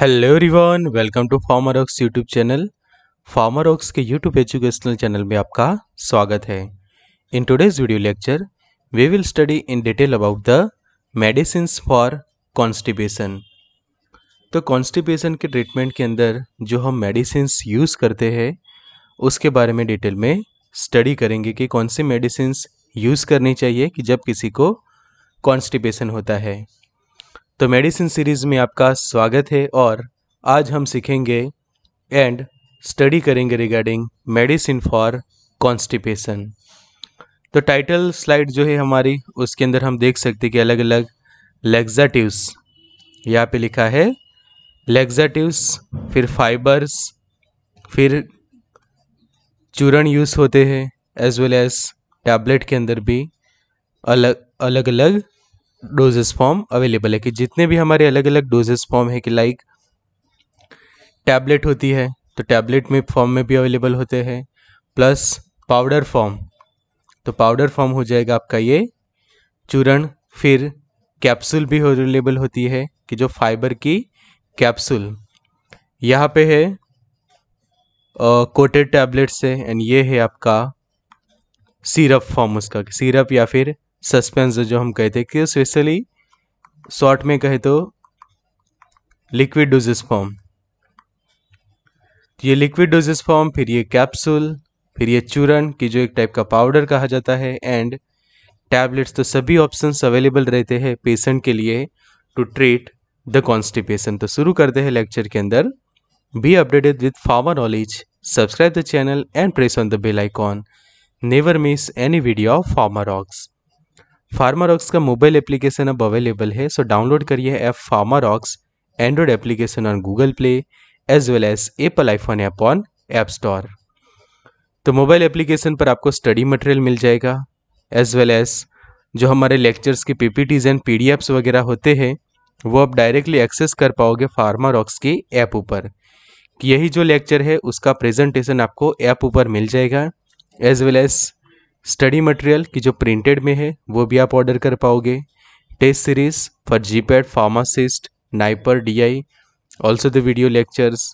Hello everyone welcome to Pharma Rocks YouTube channel Pharma Rocks के YouTube educational channel में आपका स्वागत है in today's video lecture we will study in detail about the medicine for constipation तो constipation के treatment के अंदर जो हम मेडिसिन यूज़ करते हैं उसके बारे में डिटेल में स्टडी करेंगे कि कौन सी मेडिसिन यूज़ करनी चाहिए कि जब किसी को कॉन्स्टिपेशन होता है तो मेडिसिन सीरीज़ में आपका स्वागत है और आज हम सीखेंगे एंड स्टडी करेंगे रिगार्डिंग मेडिसिन फॉर कॉन्स्टिपेशन तो टाइटल स्लाइड जो है हमारी उसके अंदर हम देख सकते हैं कि अलग अलग लेग्जाटिवस यहाँ पे लिखा है लेग्जाटिवस फिर फाइबर्स फिर चूरण यूज़ होते हैं एज वेल एज टैबलेट के अंदर भी अलग अलग अलग डोजेस फॉर्म अवेलेबल है कि जितने भी हमारे अलग अलग डोजेस फॉर्म है कि लाइक टैबलेट होती है तो टैबलेट में फॉर्म में भी अवेलेबल होते हैं प्लस पाउडर फॉर्म तो पाउडर फॉर्म हो जाएगा आपका ये चूरण फिर कैप्सूल भी अवेलेबल होती है कि जो फाइबर की कैप्सूल यहाँ पे है कोटेड टैबलेट्स है एंड ये है आपका सीरप फॉर्म उसका सीरप या फिर सस्पेंस जो हम कहते हैं कि स्पेशली शॉर्ट में कहे तो लिक्विड डोजेस फॉर्म तो ये लिक्विड डोजेस फॉर्म फिर ये कैप्सूल फिर ये चूरन की जो एक टाइप का पाउडर कहा जाता है एंड टैबलेट्स तो सभी ऑप्शंस अवेलेबल रहते हैं पेशेंट के लिए टू ट्रीट द कॉन्स्टिपेशन तो शुरू करते हैं लेक्चर के अंदर be updated with Pharma knowledge subscribe the channel and press on the bell icon never miss any video of Pharma Rocks Pharma Rocks का मोबाइल एप्लीकेशन अब अवेलेबल है so download करिए app Pharma Rocks Android application on Google Play as well as Apple iPhone app on App Store तो mobile application पर आपको study material मिल जाएगा as well as जो हमारे लेक्चर्स के P P Ts and PDFs वगैरह होते हैं वो आप डायरेक्टली एक्सेस कर पाओगे फार्मा रॉक्स के ऐप ऊपर यही जो लेक्चर है उसका प्रेजेंटेशन आपको ऐप ऊपर मिल जाएगा as well as study material की जो प्रिंटेड में है वो भी आप ऑर्डर कर पाओगे test series for GPAT pharmacist NIPER D I also the video lectures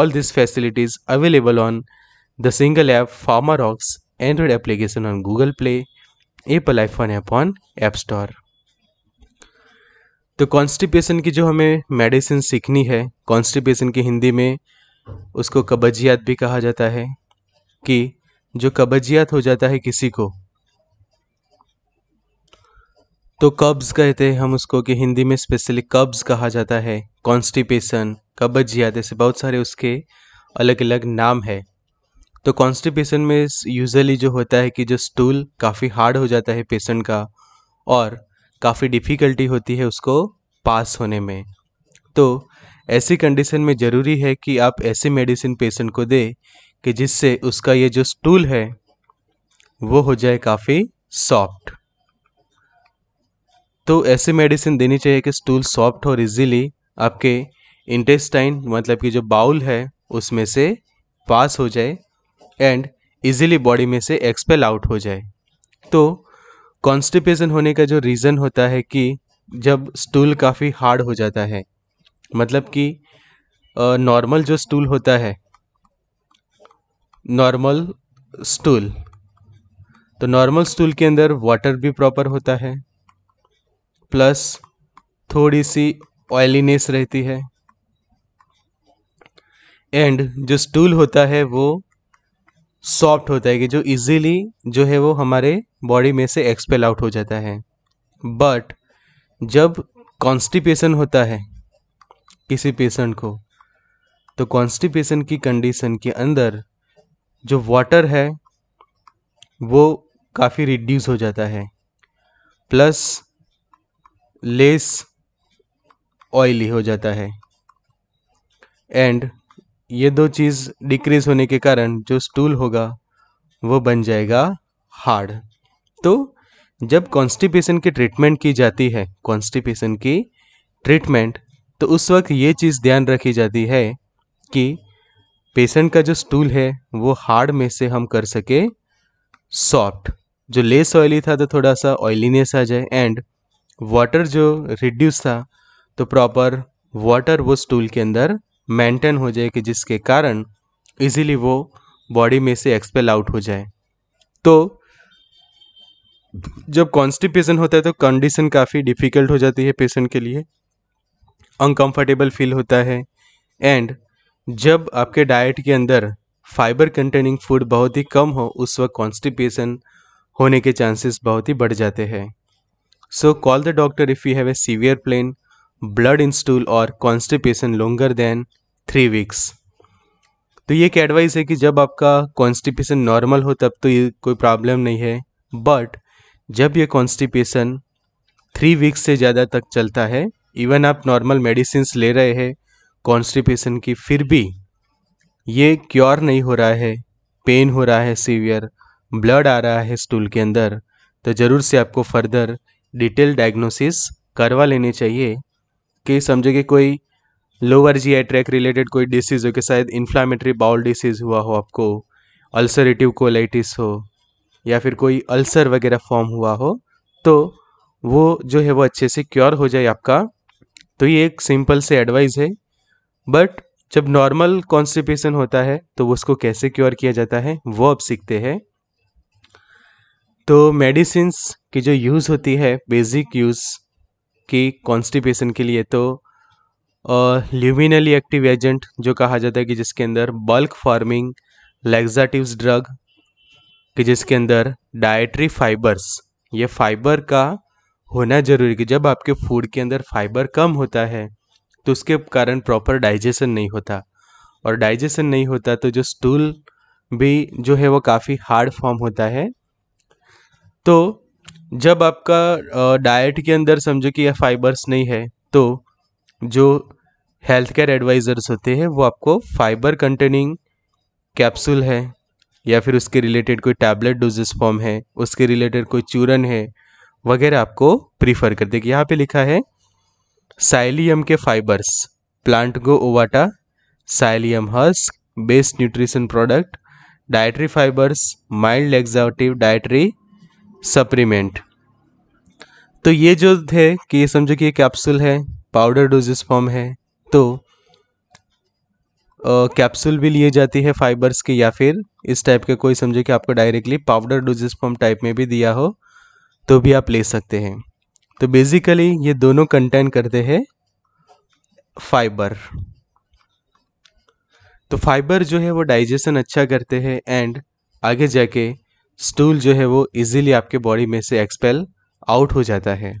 all this facilities available on the single app Pharmarox Android application on Google Play Apple iPhone app on App Store तो constipation की जो हमें medicine सीखनी है constipation की हिंदी में उसको कबजियात भी कहा जाता है कि जो कब्जियात हो जाता है किसी को तो कब्ज़ कहते हैं हम उसको कि हिंदी में स्पेशली कब्ज़ कहा जाता है कॉन्स्टिपेशन कब्जियात ऐसे बहुत सारे उसके अलग अलग नाम है तो कॉन्स्टिपेशन में यूजली जो होता है कि जो स्टूल काफ़ी हार्ड हो जाता है पेशेंट का और काफ़ी डिफ़िकल्टी होती है उसको पास होने में तो ऐसी कंडीशन में ज़रूरी है कि आप ऐसे मेडिसिन पेशेंट को दे कि जिससे उसका ये जो स्टूल है वो हो जाए काफ़ी सॉफ्ट तो ऐसी मेडिसिन देनी चाहिए कि स्टूल सॉफ्ट और इजीली आपके इंटेस्टाइन मतलब कि जो बाउल है उसमें से पास हो जाए एंड इजीली बॉडी में से एक्सपेल आउट हो जाए तो कॉन्स्टिपेशन होने का जो रीज़न होता है कि जब स्टूल काफ़ी हार्ड हो जाता है मतलब कि नॉर्मल जो स्टूल होता है नॉर्मल स्टूल तो नॉर्मल स्टूल के अंदर वाटर भी प्रॉपर होता है प्लस थोड़ी सी ऑयलीनेस रहती है एंड जो स्टूल होता है वो सॉफ्ट होता है कि जो इजीली जो है वो हमारे बॉडी में से एक्सपेल आउट हो जाता है बट जब कॉन्स्टिपेशन होता है किसी पेशेंट को तो कॉन्स्टिपेशन की कंडीशन के अंदर जो वाटर है वो काफ़ी रिड्यूस हो जाता है प्लस लेस ऑयली हो जाता है एंड ये दो चीज़ डिक्रीज होने के कारण जो स्टूल होगा वो बन जाएगा हार्ड तो जब कॉन्स्टिपेशन की ट्रीटमेंट की जाती है कॉन्स्टिपेशन की ट्रीटमेंट तो उस वक्त ये चीज़ ध्यान रखी जाती है कि पेशेंट का जो स्टूल है वो हार्ड में से हम कर सके सॉफ्ट जो लेस ऑयली था तो थोड़ा सा ऑयलीनेस आ जाए एंड वाटर जो रिड्यूस था तो प्रॉपर वाटर वो स्टूल के अंदर मेंटेन हो जाए कि जिसके कारण इजीली वो बॉडी में से एक्सपेल आउट हो जाए तो जब कॉन्स्टिपेशन होता है तो कंडीशन काफ़ी डिफ़िकल्ट हो जाती है पेशेंट के लिए अनकंफर्टेबल फील होता है एंड जब आपके डाइट के अंदर फाइबर कंटेनिंग फूड बहुत ही कम हो उस वक्त कॉन्स्टिपेशन होने के चांसेस बहुत ही बढ़ जाते हैं so call the doctor if you have a severe plain blood in stool और constipation longer than three weeks तो ये एक एडवाइस है कि जब आपका कॉन्स्टिपेशन नॉर्मल हो तब तो ये कोई प्रॉब्लम नहीं है बट जब ये कॉन्स्टिपेशन थ्री वीक्स से ज़्यादा तक चलता है इवन आप नॉर्मल मेडिसिन ले रहे हैं कॉन्स्टिपेशन की फिर भी ये क्योर नहीं हो रहा है पेन हो रहा है सीवियर ब्लड आ रहा है स्टूल के अंदर तो ज़रूर से आपको फर्दर डिटेल डायग्नोसिस करवा लेने चाहिए कि समझे कि कोई lower G I tract related कोई डिसीज़ हो कि शायद इन्फ्लामेटरी बाउल डिसीज़ हुआ हो आपको अल्सरेटिव कोलाइटिस हो या फिर कोई अल्सर वगैरह फॉर्म हुआ हो तो वो जो है वो अच्छे से क्योर हो जाए आपका तो ये एक सिंपल से एडवाइस है बट जब नॉर्मल कॉन्स्टिपेशन होता है तो उसको कैसे क्योर किया जाता है वो अब सीखते हैं तो मेडिसिन की जो यूज़ होती है बेसिक यूज़ की कॉन्स्टिपेशन के लिए तो ल्यूमिनली एक्टिव एजेंट जो कहा जाता है कि जिसके अंदर बल्क फार्मिंग लेग्जाटिव्स ड्रग कि जिसके अंदर डाइट्री फाइबर्स ये फाइबर का होना जरूरी कि जब आपके फूड के अंदर फाइबर कम होता है तो उसके कारण प्रॉपर डाइजेशन नहीं होता और डाइजेशन नहीं होता तो जो स्टूल भी जो है वो काफ़ी हार्ड फॉर्म होता है तो जब आपका डाइट के अंदर समझो कि यह फाइबर्स नहीं है तो जो हेल्थ केयर एडवाइज़र्स होते हैं वो आपको फाइबर कंटेनिंग कैप्सूल है या फिर उसके रिलेटेड कोई टैबलेट डोजेस फॉर्म है उसके रिलेटेड कोई चूरन है वगैरह आपको प्रीफर कर देगी यहाँ पे लिखा है साइलियम के fibres Plantago ovata psyllium husk best nutrition product dietary fibres mild laxative dietary supplement तो ये जो थे कि ये समझो कि ये कैप्सूल है पाउडर डोजेस फॉर्म है तो कैप्सूल भी लिए जाती है फाइबर्स के या फिर इस टाइप के कोई समझो कि आपको directly powder doses form type में भी दिया हो तो भी आप ले सकते हैं तो बेसिकली ये दोनों कंटेन करते हैं फाइबर तो फाइबर जो है वो डाइजेशन अच्छा करते हैं एंड आगे जाके स्टूल जो है वो इजीली आपके बॉडी में से एक्सपेल आउट हो जाता है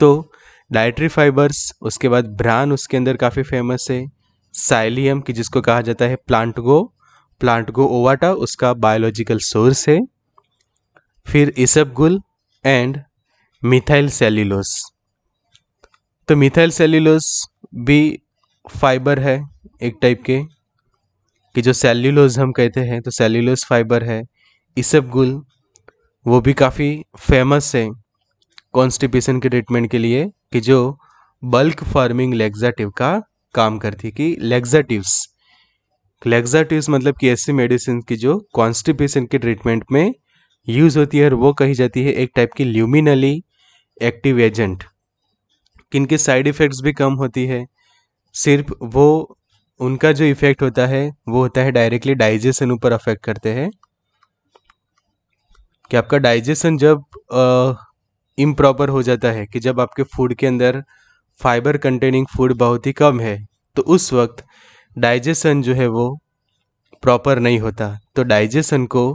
तो डाइट्री फाइबर्स उसके बाद ब्रान उसके अंदर काफ़ी फेमस है साइलियम की जिसको कहा जाता है Plantago Plantago ovata उसका बायोलॉजिकल सोर्स है फिर इसबगुल एंड मिथाइल सेल्यूलोस तो मिथाइल सेल्यूलोस भी फाइबर है एक टाइप के कि जो सेल्यूलोस हम कहते हैं तो सेल्यूलोस फाइबर है इसब गुल वो भी काफ़ी फेमस है कॉन्स्टिपेशन के ट्रीटमेंट के लिए कि जो बल्क फार्मिंग लेग्जाटिव का काम करती है कि लेग्जाटिव्स लेग्जाटिव्स मतलब कि ऐसी मेडिसिन की जो कॉन्स्टिपेशन के ट्रीटमेंट में यूज़ होती है और वो कही जाती है एक टाइप की ल्यूमिनली एक्टिव एजेंट के साइड इफ़ेक्ट्स भी कम होती है सिर्फ वो उनका जो इफ़ेक्ट होता है वो होता है डायरेक्टली डाइजेशन ऊपर अफेक्ट करते हैं कि आपका डाइजेशन जब इम्प्रॉपर हो जाता है कि जब आपके फूड के अंदर फाइबर कंटेनिंग फूड बहुत ही कम है तो उस वक्त डाइजेशन जो है वो प्रॉपर नहीं होता तो डाइजेशन को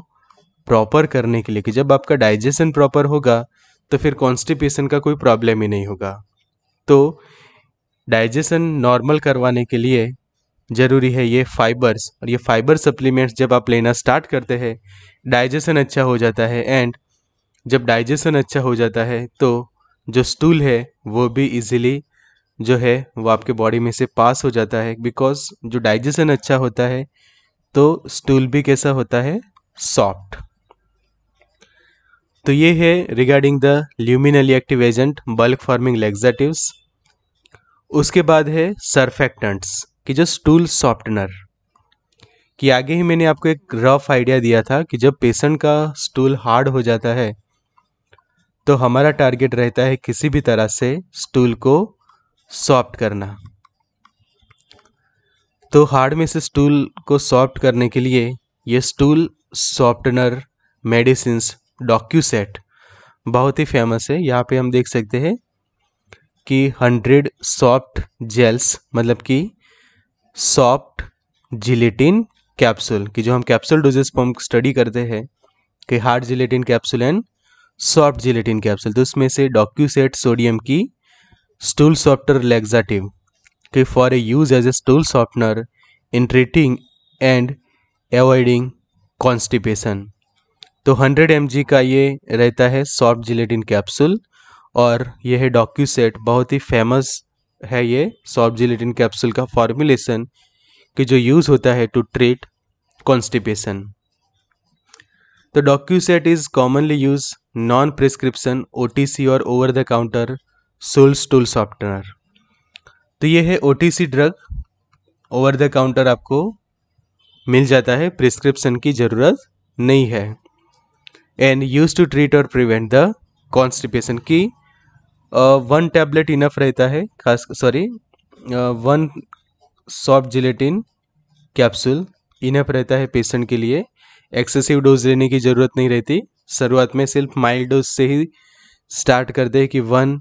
प्रॉपर करने के लिए कि जब आपका डाइजेशन प्रॉपर होगा तो फिर कॉन्स्टिपेशन का कोई प्रॉब्लम ही नहीं होगा तो डाइजेशन नॉर्मल करवाने के लिए ज़रूरी है ये फाइबर्स और ये फाइबर सप्लीमेंट्स जब आप लेना स्टार्ट करते हैं डाइजेशन अच्छा हो जाता है एंड जब डाइजेशन अच्छा हो जाता है तो जो स्टूल है वो भी इजीली जो है वो आपके बॉडी में से पास हो जाता है बिकॉज जो डाइजेशन अच्छा होता है तो स्टूल भी कैसा होता है सॉफ्ट तो ये है regarding the luminally active agent bulk forming laxatives उसके बाद है सरफेक्टेंट्स कि जो स्टूल सॉफ्टनर कि आगे ही मैंने आपको एक रफ आइडिया दिया था कि जब पेशेंट का स्टूल हार्ड हो जाता है तो हमारा टारगेट रहता है किसी भी तरह से स्टूल को सॉफ्ट करना तो हार्ड में से स्टूल को सॉफ्ट करने के लिए ये स्टूल सॉफ्टनर मेडिसिन डॉक्यूसेट बहुत ही फेमस है यहाँ पे हम देख सकते हैं कि हंड्रेड सॉफ्ट जेल्स मतलब कि सॉफ्ट जिलेटिन कैप्सूल कि जो हम कैप्सूल डोजेस पर हम स्टडी करते हैं कि hard gelatin capsule and soft gelatin capsule तो उसमें से डॉक्यूसेट सोडियम की स्टूल सॉफ्टर लेग्जाटिव कि for a use as a stool softener in treating and avoiding constipation तो 100 एम का ये रहता है सॉफ्ट जिलेटिन कैप्सूल और यह है डॉक्यू सेट बहुत ही फेमस है ये सॉफ्ट जिलेटिन कैप्सूल का फॉर्मुलेशन कि जो यूज़ होता है टू ट्रीट कॉन्स्टिपेशन तो docusate is commonly use non prescription ओ और over the counter sold stool softener तो ये है ओ ड्रग ओवर द काउंटर आपको मिल जाता है प्रिस्क्रिप्शन की ज़रूरत नहीं है एंड यूज टू ट्रीट और प्रिवेंट द कॉन्स्टिपेशन की वन टैबलेट इनफ रहता है खास sorry one soft gelatin capsule enough रहता है पेशेंट के लिए एक्सेसिव डोज लेने की ज़रूरत नहीं रहती शुरुआत में सिर्फ माइल्ड डोज से ही स्टार्ट करते हैं कि वन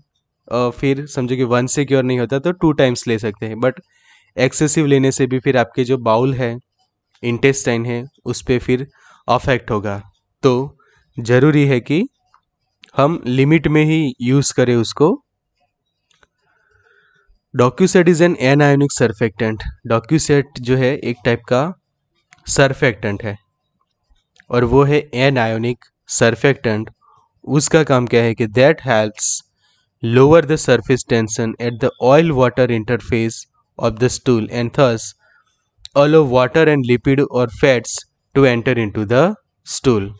फिर समझो कि वन से क्योर नहीं होता तो टू टाइम्स ले सकते हैं बट एक्सेसिव लेने से भी फिर आपके जो बाउल है इंटेस्टाइन है उस पर फिर अफेक्ट होगा तो ज़रूरी है कि हम लिमिट में ही यूज़ करें उसको docusate is an an anionic surfactant docusate जो है एक टाइप का सर्फेक्टेंट है और वो है एन आयोनिक सर्फेक्टेंट उसका काम क्या है कि that helps lower the surface tension at the oil water interface of the stool and thus thus water and lipid और fats to enter into the stool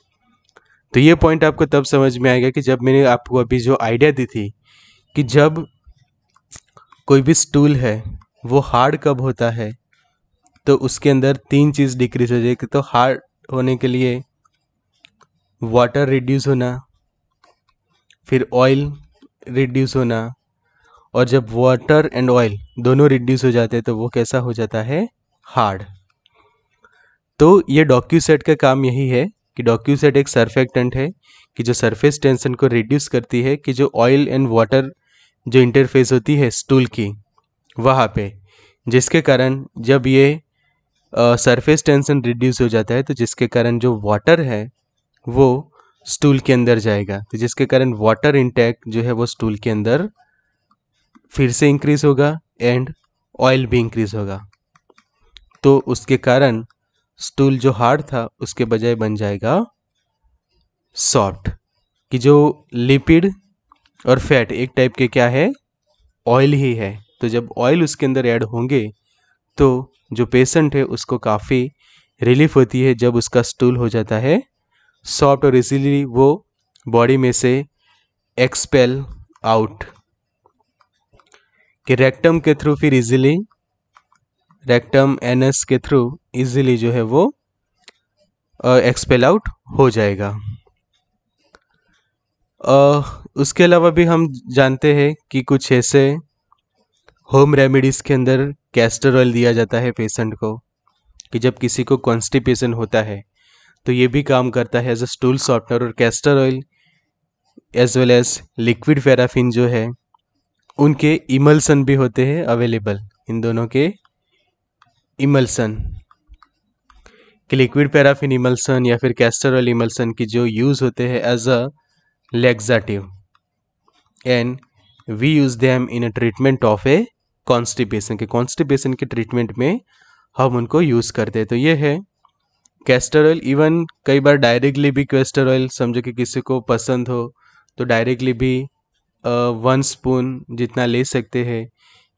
तो ये पॉइंट आपको तब समझ में आएगा कि जब मैंने आपको अभी जो आइडिया दी थी कि जब कोई भी स्टूल है वो हार्ड कब होता है तो उसके अंदर तीन चीज़ डिक्रीज हो जाएगी तो हार्ड होने के लिए वाटर रिड्यूस होना फिर ऑयल रिड्यूस होना और जब वाटर एंड ऑयल दोनों रिड्यूस हो जाते हैं तो वो कैसा हो जाता है हार्ड तो ये डॉक्यूसेट का काम यही है कि डॉक्यूसेट एक सर्फेक्टेंट है कि जो सरफेस टेंशन को रिड्यूस करती है कि जो ऑयल एंड वाटर जो इंटरफेस होती है स्टूल की वहाँ पे जिसके कारण जब ये सरफेस टेंशन रिड्यूस हो जाता है तो जिसके कारण जो वाटर है वो स्टूल के अंदर जाएगा तो जिसके कारण वाटर इंटेक जो है वो स्टूल के अंदर फिर से इंक्रीज होगा एंड ऑयल भी इंक्रीज होगा तो उसके कारण स्टूल जो हार्ड था उसके बजाय बन जाएगा सॉफ्ट कि जो लिपिड और फैट एक टाइप के क्या है ऑयल ही है तो जब ऑयल उसके अंदर ऐड होंगे तो जो पेशेंट है उसको काफ़ी रिलीफ होती है जब उसका स्टूल हो जाता है सॉफ्ट और इजीली वो बॉडी में से एक्सपेल आउट कि रेक्टम के थ्रू फिर इजीली रेक्टम एनस के थ्रू इजीली जो है वो एक्सपेल आउट हो जाएगा उसके अलावा भी हम जानते हैं कि कुछ ऐसे होम रेमेडीज़ के अंदर कैस्टर ऑयल दिया जाता है पेशेंट को कि जब किसी को कॉन्स्टिपेशन होता है तो ये भी काम करता है एज अ स्टूल सॉफ्टनर और castor oil as well as liquid paraffin जो है उनके इमल्सन भी होते हैं अवेलेबल इन दोनों के इमल्सन कि लिक्विड पैराफिन इमल्सन या फिर कैस्टर ऑयल इमल्सन की जो यूज़ होते हैं as a laxative and we use them in a treatment of a constipation के कॉन्स्टिपेशन के ट्रीटमेंट में हम उनको यूज़ करते हैं तो ये है कैस्टर ऑयल इवन कई बार डायरेक्टली भी कैस्टर ऑयल समझो कि किसी को पसंद हो तो डायरेक्टली भी वन स्पून जितना ले सकते हैं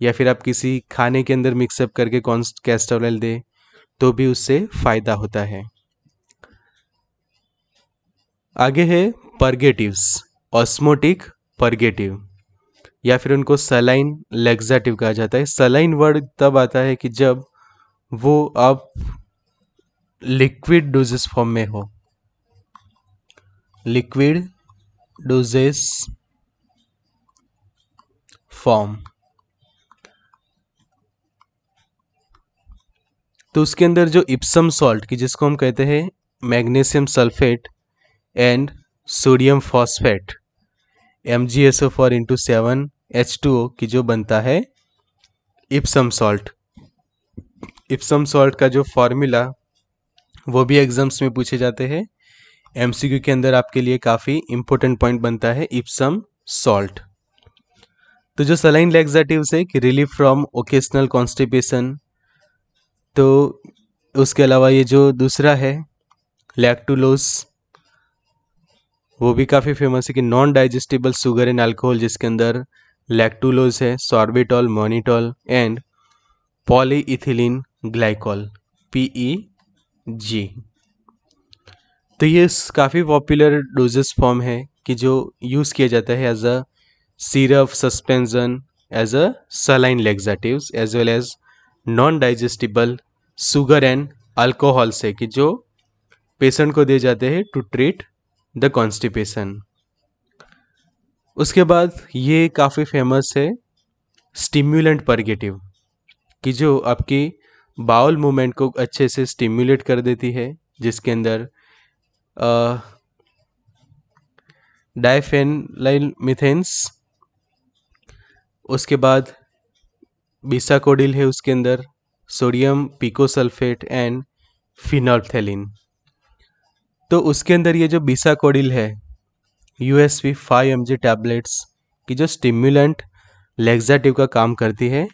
या फिर आप किसी खाने के अंदर मिक्सअप करके कॉन्स कैस्टर ऑयल दें तो भी उससे फायदा होता है आगे है परगेटिव्स ऑस्मोटिक परगेटिव या फिर उनको सलाइन लेग्जेटिव कहा जाता है सलाइन वर्ड तब आता है कि जब वो आप लिक्विड डोजेस फॉर्म में हो लिक्विड डोजेस फॉर्म तो उसके अंदर जो इप्सम सॉल्ट की जिसको हम कहते हैं magnesium sulphate and sodium phosphate M G S O four into seven H two O की जो बनता है इप्सम सॉल्ट इप्सम सॉल्ट का जो फॉर्मूला वो भी एग्जाम्स में पूछे जाते हैं एमसीक्यू के अंदर आपके लिए काफ़ी इंपॉर्टेंट पॉइंट बनता है इप्सम सॉल्ट तो जो सलाइन लेग्जेटिव है कि रिलीफ फ्रॉम ओकेशनल कॉन्स्टिपेशन तो उसके अलावा ये जो दूसरा है लैक्टुलोस वो भी काफ़ी फेमस है कि non digestible sugar and alcohol जिसके अंदर लैक्टूलोज है sorbitol mannitol and polyethylene glycol E G तो ये काफ़ी पॉपुलर डोजेस फॉर्म है कि जो यूज़ किया जाता है as a syrup suspension as a saline laxatives as well as non digestible sugar and alcohol से कि जो पेशेंट को दिए जाते हैं टू ट्रीट द कॉन्स्टिपेशन उसके बाद ये काफ़ी फेमस है स्टिम्यूलेंट परगेटिव कि जो आपकी बाउल मूवमेंट को अच्छे से स्टिम्यूलेट कर देती है जिसके अंदर डायफेनलाइन मिथेन्स उसके बाद बीसाकोडिल है उसके अंदर सोडियम पिकोसल्फेट एंड फिनॉल्फथैलिन तो उसके अंदर ये जो बिसाकोडिल है U S V five M G tablets की जो स्टिम्यूलेंट लेग्जाटिव का काम करती है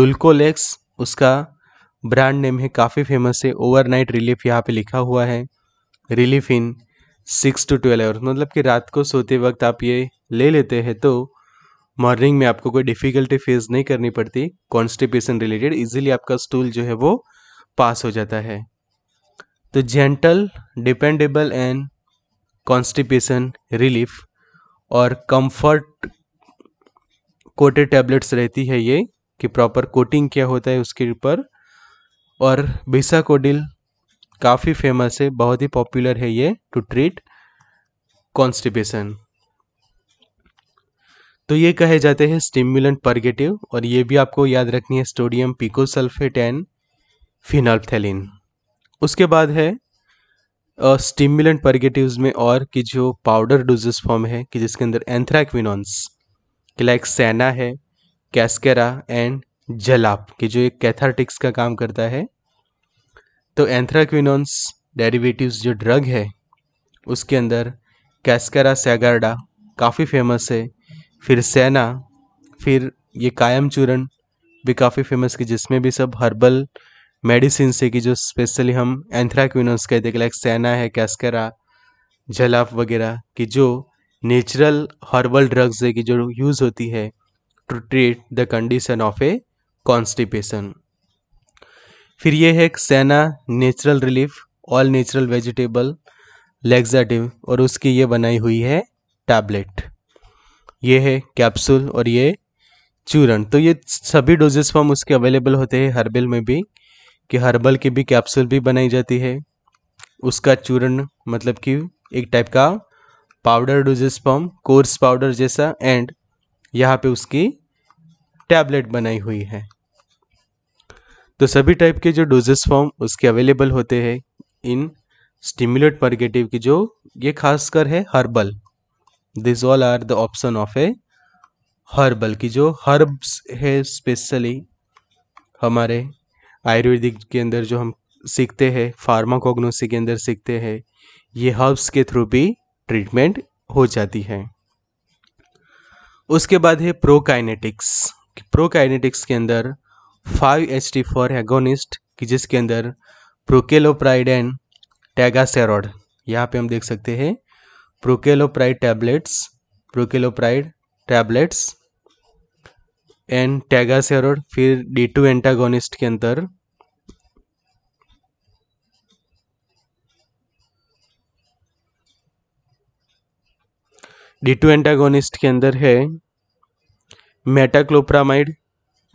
डुल्कोलेक्स उसका ब्रांड नेम है काफ़ी फेमस है ओवरनाइट रिलीफ यहाँ पे लिखा हुआ है relief in six to twelve hours मतलब कि रात को सोते वक्त आप ये ले लेते हैं तो मॉर्निंग में आपको कोई डिफ़िकल्टी फेस नहीं करनी पड़ती कॉन्स्टिपेशन रिलेटेड इजीली आपका स्टूल जो है वो पास हो जाता है तो gentle dependable and constipation relief और कंफर्ट कोटेड टैबलेट्स रहती है ये कि प्रॉपर कोटिंग क्या होता है उसके ऊपर और बिसा कोडिल काफ़ी फेमस है बहुत ही पॉपुलर है ये टू ट्रीट कॉन्स्टिपेशन तो ये कहे जाते हैं स्टिम्युलेंट परगेटिव और ये भी आपको याद रखनी है स्टोडियम पिकोसल्फेट एंड फिनॉल्फथेलिन उसके बाद है स्टिम्युलेंट परगेटिव में और कि जो पाउडर डोजेस फॉर्म है कि जिसके अंदर एंथ्रैक्विनॉन्स क्लैक्सैना लाइक है कैस्केरा एंड जलाप कि जो एक कैथार्टिक्स का काम करता है तो एंथ्राक्विनॉन्स डेरिवेटिव जो ड्रग है उसके अंदर कैस्केरा सैगार्डा काफ़ी फेमस है फिर सेना फिर ये कायम चूरण भी काफ़ी फेमस की जिसमें भी सब हर्बल मेडिसिन से कि जो स्पेशली हम एंथ्राक्विनोस कहते हैं लाइक सेना है कैस्करा जलाफ वगैरह कि जो नेचुरल हर्बल ड्रग्स है कि जो यूज़ होती है to treat the condition of a constipation फिर ये है senna natural relief all natural vegetable laxative और उसकी ये बनाई हुई है टैबलेट ये है कैप्सूल और ये चूरण तो ये सभी डोजेस फॉर्म उसके अवेलेबल होते हैं हर्बल में भी कि हर्बल की भी कैप्सूल भी बनाई जाती है उसका चूरण मतलब कि एक टाइप का powder doses form coarse powder जैसा एंड यहाँ पे उसकी टैबलेट बनाई हुई है तो सभी टाइप के जो डोजेस फॉर्म उसके अवेलेबल होते हैं इन स्टिम्युलेट परगेटिव की जो ये खासकर है herbal this all are the option of a herbal की जो हर्ब्स है स्पेशली हमारे आयुर्वेदिक के अंदर जो हम सीखते हैं फार्माकोग्नोसी के अंदर सीखते हैं ये हर्ब्स के थ्रू भी ट्रीटमेंट हो जाती है उसके बाद है प्रोकाइनेटिक्स प्रोकाइनेटिक्स के अंदर five H T four agonist कि जिसके अंदर प्रोकेलोप्राइड एंड टैगासेरॉड यहाँ पे हम देख सकते हैं prucalopride tablets prucalopride tablets and tegaserod फिर डी टू एंटागोनिस्ट के अंदर डी टू एंटागोनिस्ट के अंदर है मेटाक्लोप्रामाइड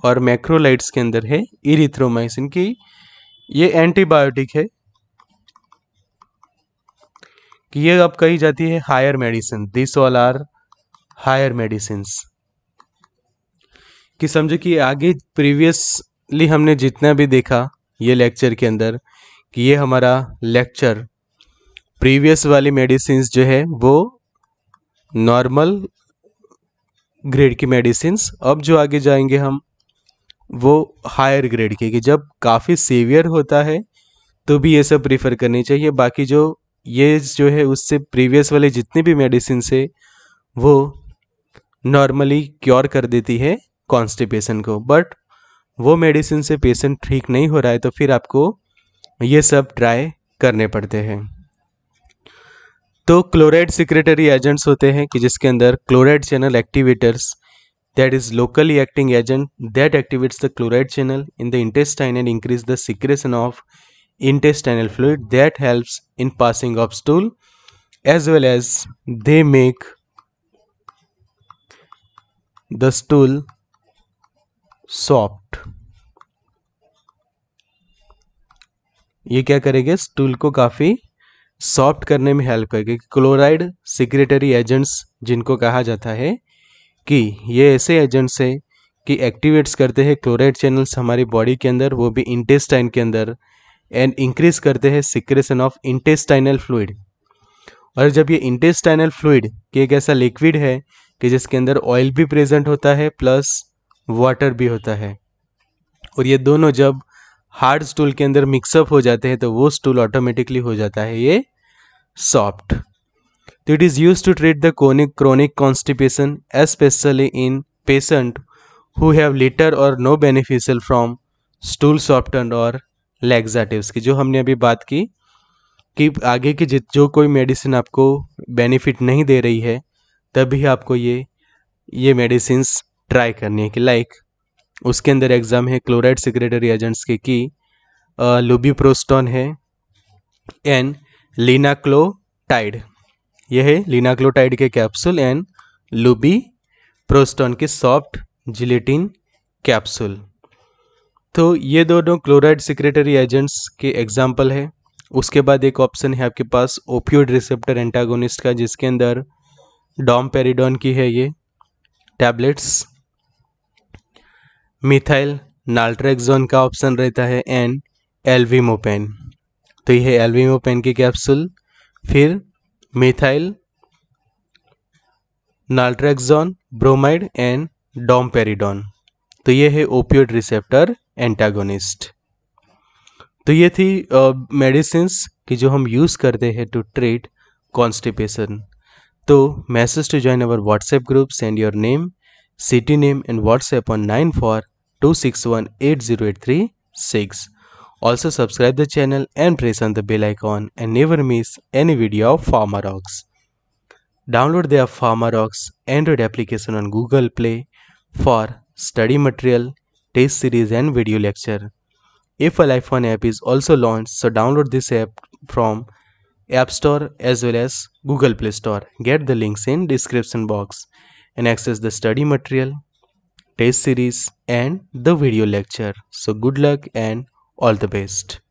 और मैक्रोलाइट्स के अंदर है इरिथ्रोमाइसिन की ये एंटीबायोटिक है कि ये अब कही जाती है higher medicine this all are higher medicine कि समझो कि आगे प्रीवियसली हमने जितना भी देखा ये लेक्चर के अंदर कि ये हमारा लेक्चर प्रीवियस वाली मेडिसिन जो है वो नॉर्मल ग्रेड की मेडिसिन अब जो आगे जाएंगे हम वो हायर ग्रेड के कि जब काफ़ी सीवियर होता है तो भी ये सब प्रीफर करनी चाहिए बाकी जो ये जो है उससे प्रीवियस वाले जितने भी मेडिसिन है वो नॉर्मली क्योर कर देती है कॉन्स्टिपेशन को बट वो मेडिसिन से पेशेंट ठीक नहीं हो रहा है तो फिर आपको ये सब ट्राई करने पड़ते हैं तो क्लोराइड सिक्रेटरी एजेंट्स होते हैं कि जिसके अंदर chloride channel activators that is locally acting agent that activates the chloride channel in the intestine and increase the secretion of intestinal fluid that helps in passing of stool as well as they make the stool soft ये क्या करेंगे stool को काफ़ी soft करने में help करेंगे chloride secretory agents जिनको कहा जाता है कि ये ऐसे एजेंट्स हैं कि एक्टिवेट्स करते हैं क्लोराइड चैनल्स हमारी बॉडी के अंदर वो भी इंटेस्टाइन के अंदर एंड इंक्रीज करते हैं सिक्रेशन ऑफ इंटेस्टाइनल फ्लूड और जब ये इंटेस्टाइनल फ्लूड कि एक ऐसा लिक्विड है कि जिसके अंदर ऑयल भी प्रेजेंट होता है प्लस वाटर भी होता है और ये दोनों जब हार्ड स्टूल के अंदर मिक्सअप हो जाते हैं तो वो स्टूल ऑटोमेटिकली हो जाता है ये सॉफ्ट तो it is use to treat the chronic chronic constipation especially in patient who have little or no beneficial from stool soften or laxatives की जो हमने अभी बात की कि आगे की जित जो कोई मेडिसिन आपको बेनिफिट नहीं दे रही है तभी आपको ये ये मेडिसिन ट्राई करनी है कि लाइक उसके अंदर एग्ज़ाम है क्लोराइड सिक्रेटरी एजेंट्स के की लुबीप्रोस्टोन है एंड लीनाक्लोटाइड यह है लीनाक्लोटाइड के कैप्सूल एंड लुबी प्रोस्टोन के सॉफ्ट जिलेटिन कैप्सूल तो ये दोनों क्लोराइड सिक्रेटरी एजेंट्स के एग्जाम्पल है उसके बाद एक ऑप्शन है आपके पास ओपियोड रिसेप्टर एंटागोनिस्ट का जिसके अंदर डॉम पेरिडोन की है ये टैबलेट्स मिथाइल नाल्ट्रेक्जोन का ऑप्शन रहता है एंड एल्वीमोपेन तो यह है एल्वीमोपेन की कैप्सूल फिर methyl naltrexone bromide and domperidone तो ये है ओपियोड रिसेप्टर एंटागोनिस्ट तो ये थी मेडिसिन uh, की जो हम यूज करते हैं टू ट्रीट कॉन्स्टिपेशन तो message to join our WhatsApp group send your name city name and WhatsApp on nine four two six one eight zero eight three six also subscribe the channel and press on the bell icon and never miss any video of Pharmarox download the Pharmarox Android application on Google Play for study material, test series and video lecture. If a iPhone app is also launched, so download this app from App Store as well as Google Play Store. Get the links in description box and access the study material, test series and the video lecture. So good luck and all the best.